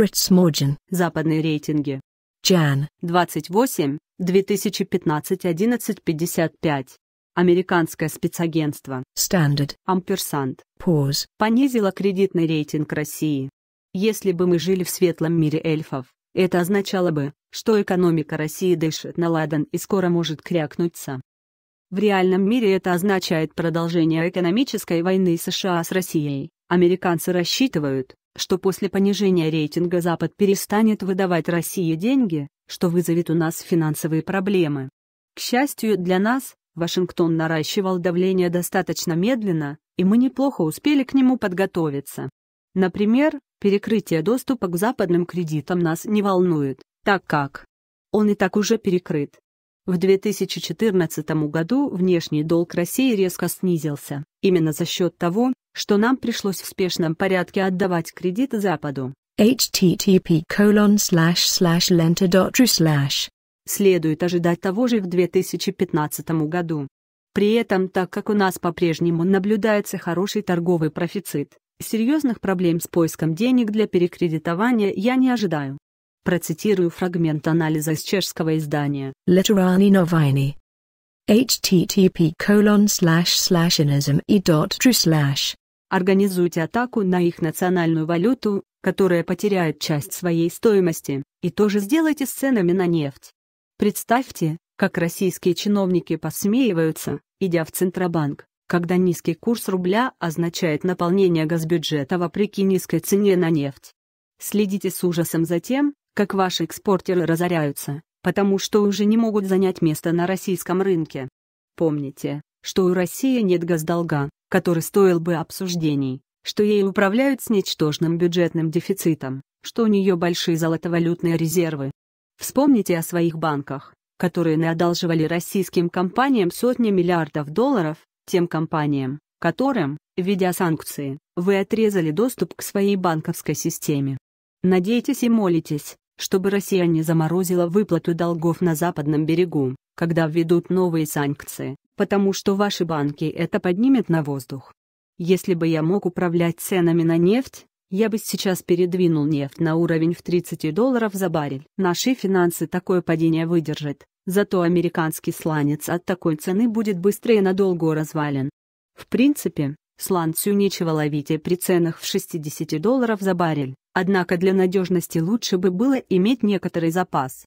Фридс Моджин. Западные рейтинги. Чан. 28, 2015, 11.55. Американское спецагентство. Standard. Амперсант. Pause. Понизило кредитный рейтинг России. Если бы мы жили в светлом мире эльфов, это означало бы, что экономика России дышит на ладан и скоро может крякнуться. В реальном мире это означает продолжение экономической войны США с Россией. Американцы рассчитывают, что после понижения рейтинга Запад перестанет выдавать России деньги, что вызовет у нас финансовые проблемы. К счастью для нас, Вашингтон наращивал давление достаточно медленно, и мы неплохо успели к нему подготовиться. Например, перекрытие доступа к западным кредитам нас не волнует, так как он и так уже перекрыт. В 2014 году внешний долг России резко снизился, именно за счет того, что нам пришлось в спешном порядке отдавать кредит Западу. http lenta.ru Следует ожидать того же в 2015 году. При этом, так как у нас по-прежнему наблюдается хороший торговый профицит, серьезных проблем с поиском денег для перекредитования я не ожидаю. Процитирую фрагмент анализа из чешского издания. Literani Novini http colon slash slash slash. Организуйте атаку на их национальную валюту, которая потеряет часть своей стоимости, и тоже сделайте с ценами на нефть. Представьте, как российские чиновники посмеиваются, идя в Центробанк, когда низкий курс рубля означает наполнение госбюджета вопреки низкой цене на нефть. Следите с ужасом за тем, как ваши экспортеры разоряются, потому что уже не могут занять место на российском рынке. Помните, что у России нет госдолга, который стоил бы обсуждений, что ей управляют с ничтожным бюджетным дефицитом, что у нее большие золотовалютные резервы. Вспомните о своих банках, которые наодалживали российским компаниям сотни миллиардов долларов, тем компаниям, которым, введя санкции, вы отрезали доступ к своей банковской системе. Надейтесь и молитесь, чтобы Россия не заморозила выплату долгов на западном берегу, когда введут новые санкции, потому что ваши банки это поднимет на воздух. Если бы я мог управлять ценами на нефть, я бы сейчас передвинул нефть на уровень в 30 долларов за баррель. Наши финансы такое падение выдержат, зато американский сланец от такой цены будет быстрее надолго развален. В принципе, Сланцу нечего ловить и при ценах в 60 долларов за баррель, однако для надежности лучше бы было иметь некоторый запас.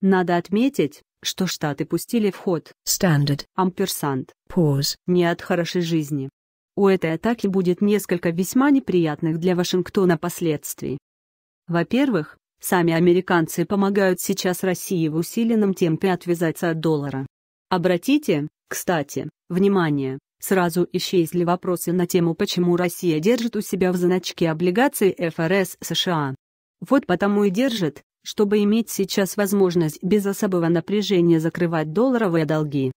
Надо отметить, что Штаты пустили в ход Standard Ampersand, Pause не от хорошей жизни. У этой атаки будет несколько весьма неприятных для Вашингтона последствий. Во-первых, сами американцы помогают сейчас России в усиленном темпе отвязаться от доллара. Обратите, кстати, внимание, Сразу исчезли вопросы на тему, почему Россия держит у себя в значке облигации ФРС США. Вот потому и держит, чтобы иметь сейчас возможность без особого напряжения закрывать долларовые долги.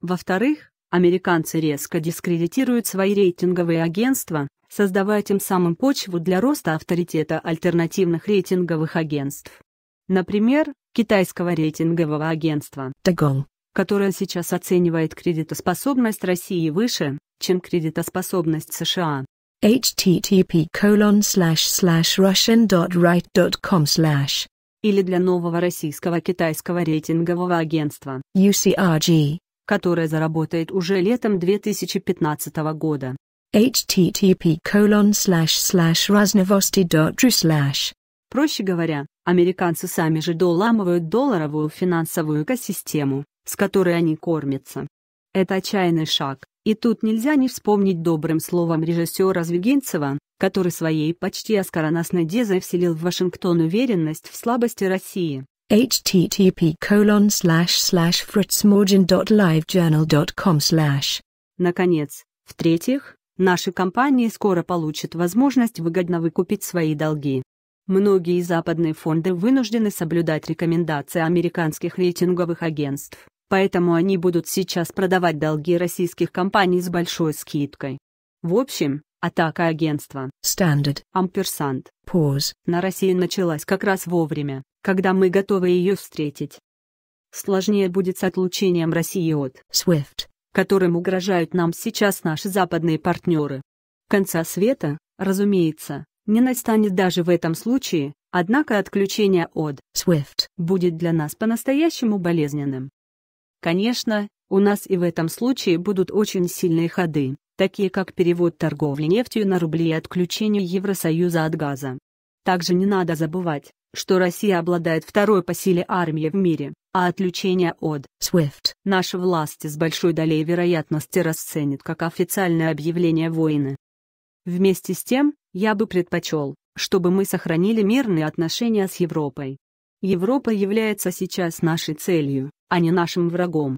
Во-вторых, американцы резко дискредитируют свои рейтинговые агентства, создавая тем самым почву для роста авторитета альтернативных рейтинговых агентств. Например, китайского рейтингового агентства. Тагол которая сейчас оценивает кредитоспособность России выше, чем кредитоспособность США. http colon slash slash russian.right.com slash или для нового российского китайского рейтингового агентства UCRG, которое заработает уже летом 2015 года. http colon slash slash разновости.ru slash Проще говоря, американцы сами же доламывают долларовую финансовую экосистему с которой они кормятся. Это отчаянный шаг, и тут нельзя не вспомнить добрым словом режиссера Звегинцева, который своей почти оскароносной дезой вселил в Вашингтон уверенность в слабости России. http colon slash slash fritzmorgan.livejournal.com slash Наконец, в-третьих, наши компании скоро получат возможность выгодно выкупить свои долги. Многие западные фонды вынуждены соблюдать рекомендации американских рейтинговых агентств поэтому они будут сейчас продавать долги российских компаний с большой скидкой. В общем, атака агентства Standard Ampersand Pause на Россию началась как раз вовремя, когда мы готовы ее встретить. Сложнее будет с отлучением России от SWIFT, которым угрожают нам сейчас наши западные партнеры. Конца света, разумеется, не настанет даже в этом случае, однако отключение от SWIFT будет для нас по-настоящему болезненным. Конечно, у нас и в этом случае будут очень сильные ходы, такие как перевод торговли нефтью на рубли и отключение Евросоюза от газа. Также не надо забывать, что Россия обладает второй по силе армией в мире, а отключение от SWIFT наши власти с большой долей вероятности расценит как официальное объявление войны. Вместе с тем, я бы предпочел, чтобы мы сохранили мирные отношения с Европой. Европа является сейчас нашей целью, а не нашим врагом.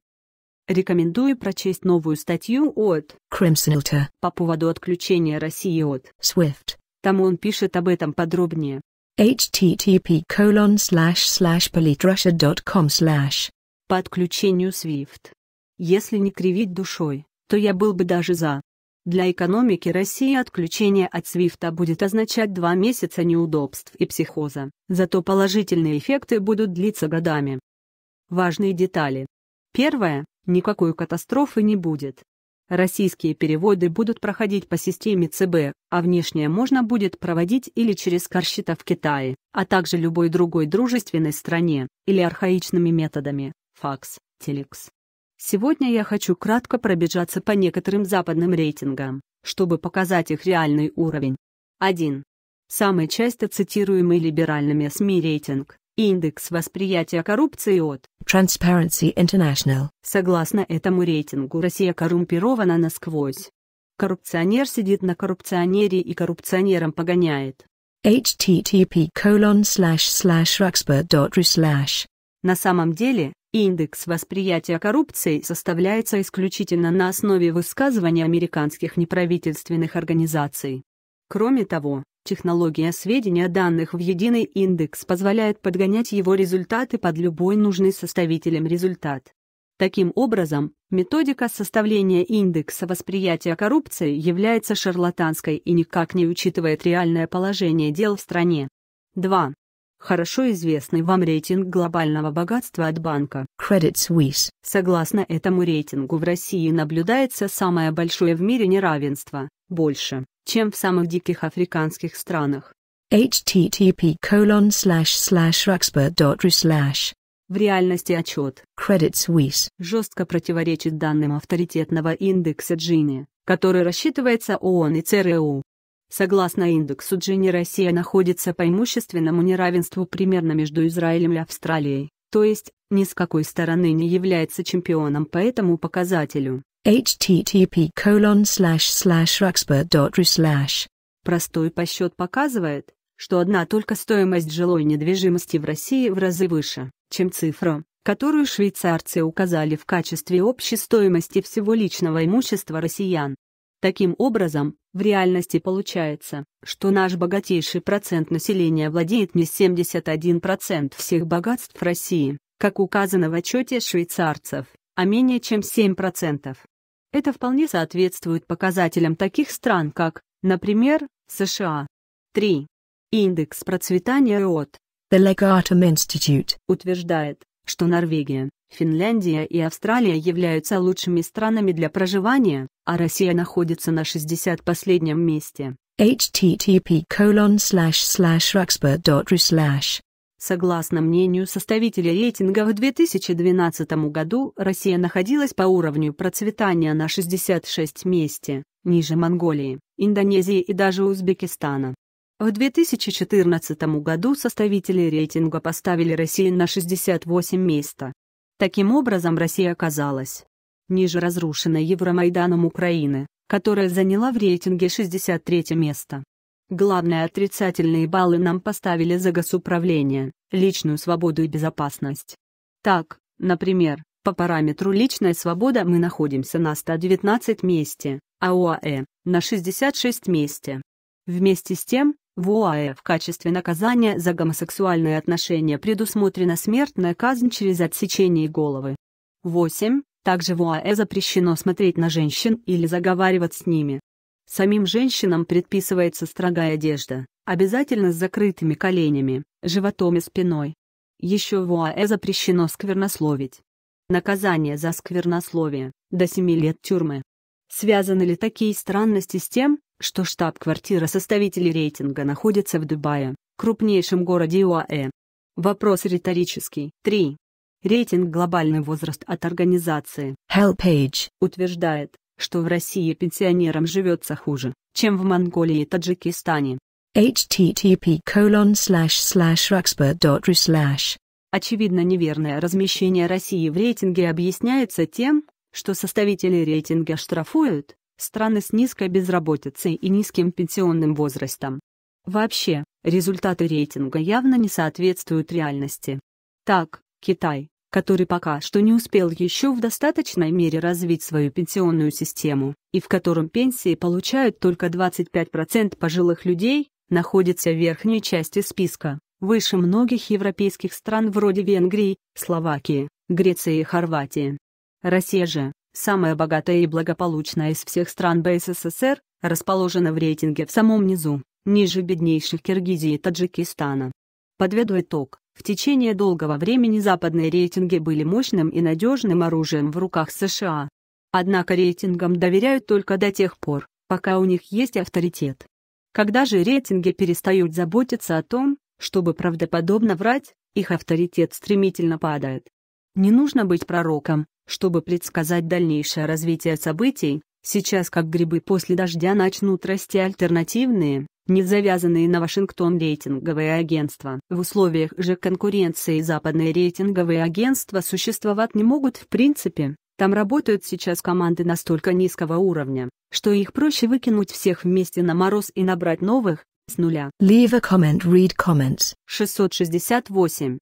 Рекомендую прочесть новую статью от Кремсенилта по поводу отключения России от SWIFT. Там он пишет об этом подробнее. http colon slash slash politrussia.com slash по отключению SWIFT. Если не кривить душой, то я был бы даже за. Для экономики России отключение от Свифта будет означать два месяца неудобств и психоза, зато положительные эффекты будут длиться годами. Важные детали. Первое. Никакой катастрофы не будет. Российские переводы будут проходить по системе ЦБ, а внешнее можно будет проводить или через корщита в Китае, а также любой другой дружественной стране, или архаичными методами – факс, телекс. Сегодня я хочу кратко пробежаться по некоторым западным рейтингам, чтобы показать их реальный уровень. 1. Самый часто цитируемый либеральными СМИ рейтинг Индекс восприятия коррупции от Transparency International. Согласно этому рейтингу, Россия коррумпирована насквозь. Коррупционер сидит на коррупционере и коррупционером погоняет. http colon slash slash slash на самом деле, индекс восприятия коррупции составляется исключительно на основе высказываний американских неправительственных организаций. Кроме того, Технология сведения данных в единый индекс позволяет подгонять его результаты под любой нужный составителем результат. Таким образом, методика составления индекса восприятия коррупции является шарлатанской и никак не учитывает реальное положение дел в стране. 2 хорошо известный вам рейтинг глобального богатства от банка Credit Suisse. Согласно этому рейтингу в России наблюдается самое большое в мире неравенство, больше, чем в самых диких африканских странах. http colon slash slash slash в реальности отчет Credit Suisse жестко противоречит данным авторитетного индекса Джини, который рассчитывается ООН и ЦРУ. Согласно индексу Джини Россия находится по имущественному неравенству примерно между Израилем и Австралией, то есть, ни с какой стороны не является чемпионом по этому показателю. http ruxburg.ru Простой посчет показывает, что одна только стоимость жилой недвижимости в России в разы выше, чем цифра, которую швейцарцы указали в качестве общей стоимости всего личного имущества россиян. Таким образом, в реальности получается, что наш богатейший процент населения владеет не 71% всех богатств России, как указано в отчете швейцарцев, а менее чем 7%. Это вполне соответствует показателям таких стран, как, например, США. 3. Индекс процветания РОД Institute утверждает, что Норвегия Финляндия и Австралия являются лучшими странами для проживания, а Россия находится на 60 последнем месте. http ruxpert.ru Согласно мнению составителя рейтинга в 2012 году Россия находилась по уровню процветания на 66 месте, ниже Монголии, Индонезии и даже Узбекистана. В 2014 году составители рейтинга поставили Россию на 68 место, Таким образом Россия оказалась ниже разрушенной Евромайданом Украины, которая заняла в рейтинге 63 место. Главные отрицательные баллы нам поставили за госуправление, личную свободу и безопасность. Так, например, по параметру «Личная свобода» мы находимся на 119 месте, а ОАЭ – на 66 месте. Вместе с тем, в УАЭ в качестве наказания за гомосексуальные отношения предусмотрена смертная казнь через отсечение головы. 8. Также в УАЭ запрещено смотреть на женщин или заговаривать с ними. Самим женщинам предписывается строгая одежда, обязательно с закрытыми коленями, животом и спиной. Еще в УАЭ запрещено сквернословить. Наказание за сквернословие – до 7 лет тюрьмы. Связаны ли такие странности с тем, что штаб-квартира составителей рейтинга находится в Дубае, крупнейшем городе ЮАЭ. Вопрос риторический. 3. Рейтинг «Глобальный возраст» от организации HelpAge утверждает, что в России пенсионерам живется хуже, чем в Монголии и Таджикистане. http colon slash slash slash Очевидно неверное размещение России в рейтинге объясняется тем, что составители рейтинга штрафуют, страны с низкой безработицей и низким пенсионным возрастом. Вообще, результаты рейтинга явно не соответствуют реальности. Так, Китай, который пока что не успел еще в достаточной мере развить свою пенсионную систему, и в котором пенсии получают только 25% пожилых людей, находится в верхней части списка, выше многих европейских стран вроде Венгрии, Словакии, Греции и Хорватии. Россия же, самая богатая и благополучная из всех стран БССР, расположена в рейтинге в самом низу, ниже беднейших Киргизии и Таджикистана. Подведу итог. В течение долгого времени западные рейтинги были мощным и надежным оружием в руках США. Однако рейтингам доверяют только до тех пор, пока у них есть авторитет. Когда же рейтинги перестают заботиться о том, чтобы правдоподобно врать, их авторитет стремительно падает. Не нужно быть пророком, чтобы предсказать дальнейшее развитие событий, сейчас как грибы после дождя начнут расти альтернативные, не завязанные на Вашингтон рейтинговые агентства. В условиях же конкуренции западные рейтинговые агентства существовать не могут в принципе. Там работают сейчас команды настолько низкого уровня, что их проще выкинуть всех вместе на мороз и набрать новых, с нуля. Leave a comment, read comments. 668.